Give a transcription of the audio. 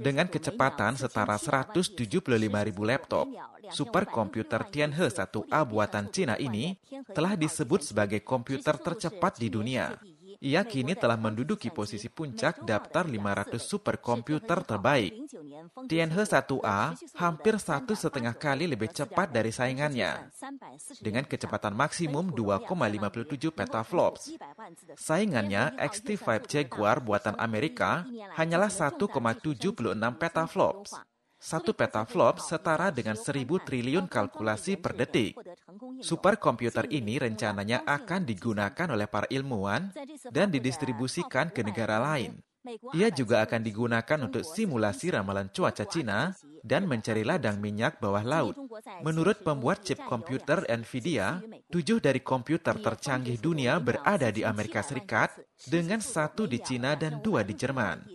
dengan kecepatan setara 175.000 laptop. Superkomputer Tianhe 1A buatan Cina ini telah disebut sebagai komputer tercepat di dunia. Ia kini telah menduduki posisi puncak daftar 500 superkomputer terbaik. Tianhe 1A hampir satu setengah kali lebih cepat dari saingannya, dengan kecepatan maksimum 2,57 petaflops Saingannya XT5 Jaguar buatan Amerika hanyalah 1,76 petaflops. Satu petaflop setara dengan 1000 triliun kalkulasi per detik. Superkomputer ini rencananya akan digunakan oleh para ilmuwan dan didistribusikan ke negara lain. Ia juga akan digunakan untuk simulasi ramalan cuaca Cina dan mencari ladang minyak bawah laut. Menurut pembuat chip komputer NVIDIA, tujuh dari komputer tercanggih dunia berada di Amerika Serikat, dengan satu di Cina dan dua di Jerman.